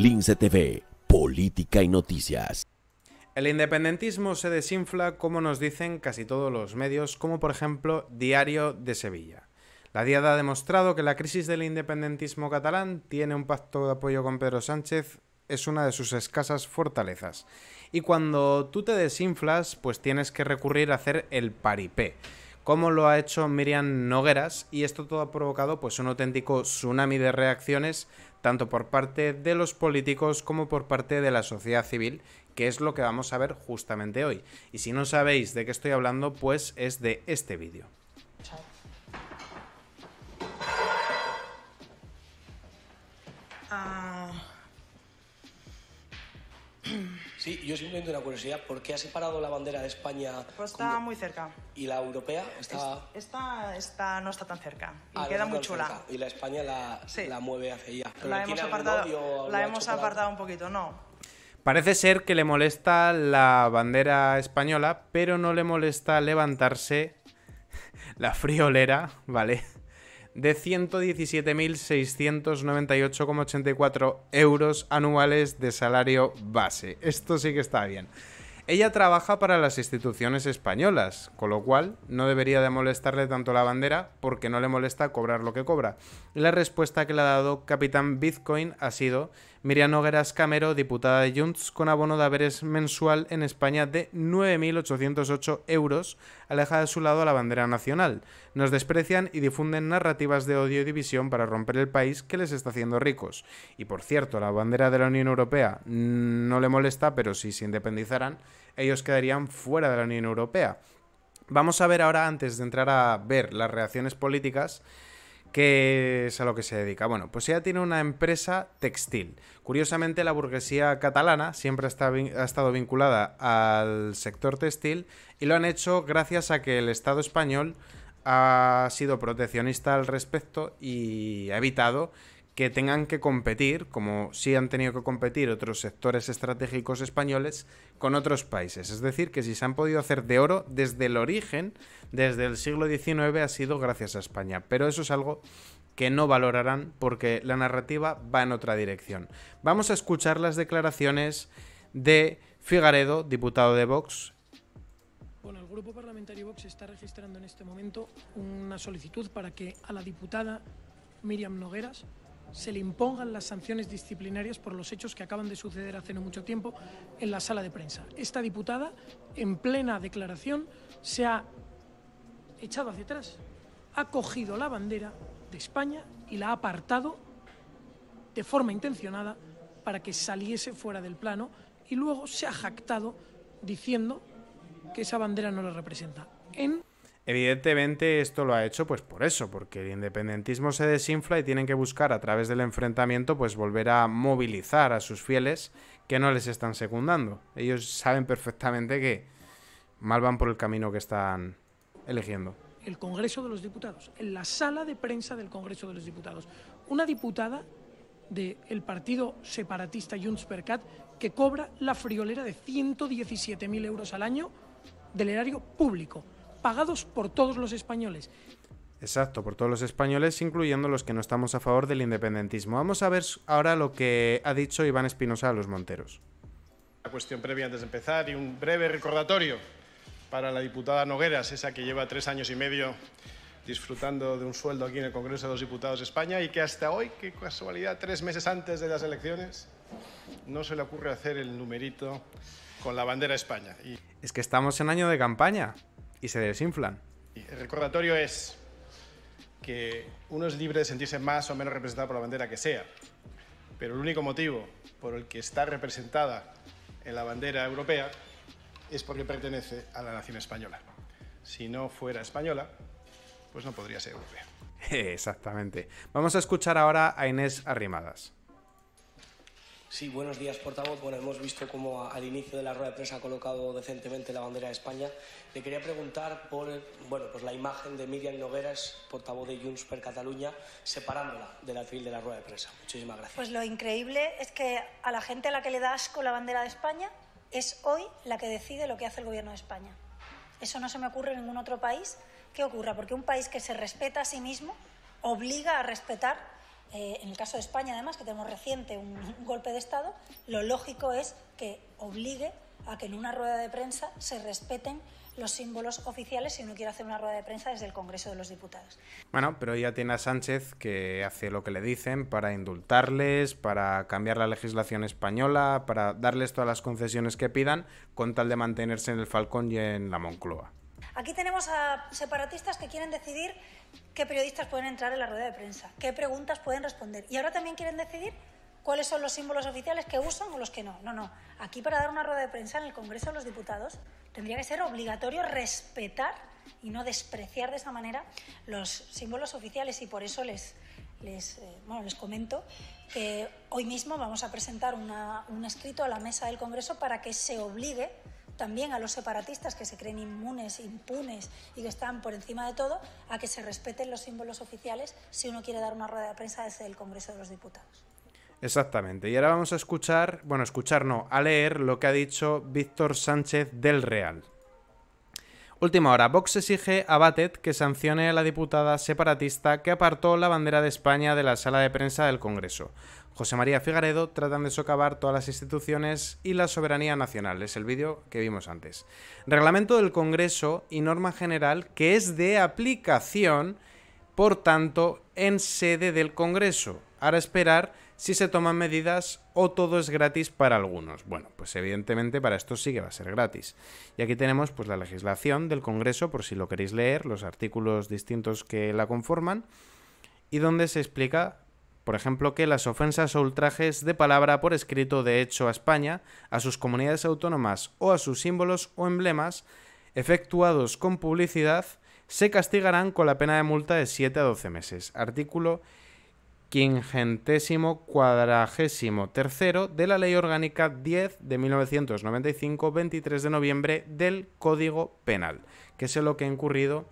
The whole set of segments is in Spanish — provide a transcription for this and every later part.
Lince TV, Política y Noticias. El independentismo se desinfla, como nos dicen casi todos los medios, como por ejemplo Diario de Sevilla. La Diada ha demostrado que la crisis del independentismo catalán tiene un pacto de apoyo con Pedro Sánchez, es una de sus escasas fortalezas. Y cuando tú te desinflas, pues tienes que recurrir a hacer el paripé como lo ha hecho Miriam Nogueras, y esto todo ha provocado pues un auténtico tsunami de reacciones tanto por parte de los políticos como por parte de la sociedad civil, que es lo que vamos a ver justamente hoy. Y si no sabéis de qué estoy hablando, pues es de este vídeo. Sí, yo simplemente una curiosidad, ¿por qué ha separado la bandera de España? Pues está muy cerca. ¿Y la europea? Está... Esta, no está tan cerca y ah, queda muy chula. Y la España la, mueve hacia ella. la hemos, apartado, la hemos apartado un poquito, no. Parece ser que le molesta la bandera española, pero no le molesta levantarse la friolera, ¿vale? de 117.698,84 euros anuales de salario base. Esto sí que está bien. Ella trabaja para las instituciones españolas, con lo cual no debería de molestarle tanto la bandera porque no le molesta cobrar lo que cobra. La respuesta que le ha dado Capitán Bitcoin ha sido Miriam Nogueras Camero, diputada de Junts, con abono de haberes mensual en España de 9.808 euros, aleja de su lado la bandera nacional. Nos desprecian y difunden narrativas de odio y división para romper el país que les está haciendo ricos. Y por cierto, la bandera de la Unión Europea mm, no le molesta, pero si se independizaran, ellos quedarían fuera de la Unión Europea. Vamos a ver ahora, antes de entrar a ver las reacciones políticas, ¿Qué es a lo que se dedica? Bueno, pues ella tiene una empresa textil. Curiosamente, la burguesía catalana siempre ha estado vinculada al sector textil y lo han hecho gracias a que el Estado español ha sido proteccionista al respecto y ha evitado que tengan que competir, como sí han tenido que competir otros sectores estratégicos españoles, con otros países. Es decir, que si se han podido hacer de oro desde el origen, desde el siglo XIX, ha sido gracias a España. Pero eso es algo que no valorarán porque la narrativa va en otra dirección. Vamos a escuchar las declaraciones de Figaredo, diputado de Vox, bueno, el Grupo Parlamentario Vox está registrando en este momento una solicitud para que a la diputada Miriam Nogueras se le impongan las sanciones disciplinarias por los hechos que acaban de suceder hace no mucho tiempo en la sala de prensa. Esta diputada, en plena declaración, se ha echado hacia atrás, ha cogido la bandera de España y la ha apartado de forma intencionada para que saliese fuera del plano y luego se ha jactado diciendo que esa bandera no la representa. En Evidentemente esto lo ha hecho pues por eso, porque el independentismo se desinfla y tienen que buscar a través del enfrentamiento pues volver a movilizar a sus fieles que no les están secundando. Ellos saben perfectamente que mal van por el camino que están eligiendo. El Congreso de los Diputados, en la sala de prensa del Congreso de los Diputados. Una diputada del partido separatista Junts per Cat que cobra la friolera de 117.000 euros al año del erario público pagados por todos los españoles. Exacto, por todos los españoles, incluyendo los que no estamos a favor del independentismo. Vamos a ver ahora lo que ha dicho Iván Espinosa a los Monteros. Una cuestión previa antes de empezar y un breve recordatorio para la diputada Nogueras, esa que lleva tres años y medio disfrutando de un sueldo aquí en el Congreso de los Diputados de España y que hasta hoy, qué casualidad, tres meses antes de las elecciones, no se le ocurre hacer el numerito con la bandera España. Es que estamos en año de campaña y se desinflan. El recordatorio es que uno es libre de sentirse más o menos representado por la bandera que sea, pero el único motivo por el que está representada en la bandera europea es porque pertenece a la nación española. Si no fuera española, pues no podría ser europea. Exactamente. Vamos a escuchar ahora a Inés Arrimadas. Sí, buenos días, portavoz. Bueno, hemos visto cómo al inicio de la rueda de prensa ha colocado decentemente la bandera de España. Le quería preguntar por bueno, pues la imagen de Miriam Nogueras, portavoz de Junts per Cataluña, separándola la atril de la rueda de prensa. Muchísimas gracias. Pues lo increíble es que a la gente a la que le da asco la bandera de España es hoy la que decide lo que hace el gobierno de España. Eso no se me ocurre en ningún otro país que ocurra, porque un país que se respeta a sí mismo obliga a respetar eh, en el caso de España, además, que tenemos reciente un, golpe de Estado, lo lógico es que obligue a que en una rueda de prensa se respeten los símbolos oficiales si uno quiere hacer una rueda de prensa desde el Congreso de los Diputados. Bueno, pero ya tiene a Sánchez que hace lo que le dicen para indultarles, para cambiar la legislación española, para darles todas las concesiones que pidan con tal de mantenerse en el Falcón y en la Moncloa. Aquí tenemos a separatistas que quieren decidir qué periodistas pueden entrar en la rueda de prensa, qué preguntas pueden responder. Y ahora también quieren decidir cuáles son los símbolos oficiales que usan o los que no. No, no. Aquí para dar una rueda de prensa en el Congreso de los Diputados tendría que ser obligatorio respetar y no despreciar de esa manera los símbolos oficiales y por eso les, les, eh, comento que hoy mismo vamos a presentar un escrito a la mesa del Congreso para que se obligue también a los separatistas que se creen inmunes, impunes y que están por encima de todo, a que se respeten los símbolos oficiales si uno quiere dar una rueda de prensa desde el Congreso de los Diputados. Exactamente. Y ahora vamos a escuchar, bueno, escuchar no, a leer lo que ha dicho Víctor Sánchez del Real. Última hora, Vox exige a Batet que sancione a la diputada separatista que apartó la bandera de España de la sala de prensa del Congreso. José María Figaredo tratan de socavar todas las instituciones y la soberanía nacional. Es el vídeo que vimos antes. Reglamento del Congreso y norma general que es de aplicación, por tanto, en sede del Congreso. Ahora esperar si se toman medidas o todo es gratis para algunos. Bueno, pues evidentemente para esto sí que va a ser gratis. Y aquí tenemos pues la legislación del Congreso, por si lo queréis leer, los artículos distintos que la conforman y donde se explica por ejemplo, que las ofensas o ultrajes de palabra por escrito de hecho a España, a sus comunidades autónomas o a sus símbolos o emblemas, efectuados con publicidad, se castigarán con la pena de multa de 7 a 12 meses. Artículo quingentésimo cuadragésimo tercero de la Ley Orgánica 10 de 1995, 23 de noviembre del Código Penal, que es lo que ha incurrido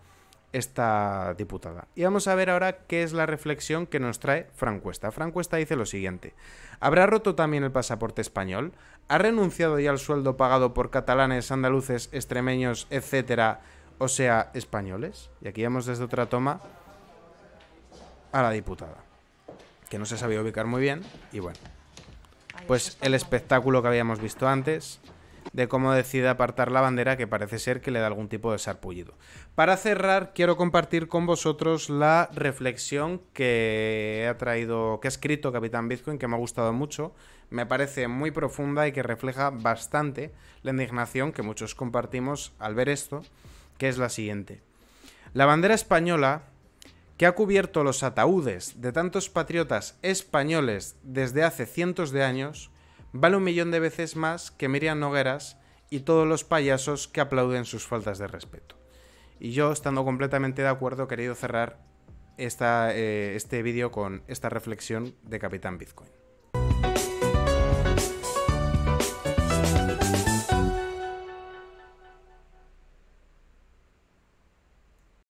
esta diputada. Y vamos a ver ahora qué es la reflexión que nos trae Francuesta. Francuesta dice lo siguiente. ¿Habrá roto también el pasaporte español? ¿Ha renunciado ya al sueldo pagado por catalanes, andaluces, extremeños, etcétera, o sea, españoles? Y aquí vamos desde otra toma a la diputada, que no se sabía ubicar muy bien, y bueno, pues el espectáculo que habíamos visto antes, de cómo decide apartar la bandera que parece ser que le da algún tipo de sarpullido. Para cerrar, quiero compartir con vosotros la reflexión que ha traído, que ha escrito Capitán Bitcoin, que me ha gustado mucho, me parece muy profunda y que refleja bastante la indignación que muchos compartimos al ver esto, que es la siguiente. La bandera española que ha cubierto los ataúdes de tantos patriotas españoles desde hace cientos de años, vale un millón de veces más que Miriam Nogueras y todos los payasos que aplauden sus faltas de respeto. Y yo, estando completamente de acuerdo, he querido cerrar eh, este vídeo con esta reflexión de Capitán Bitcoin.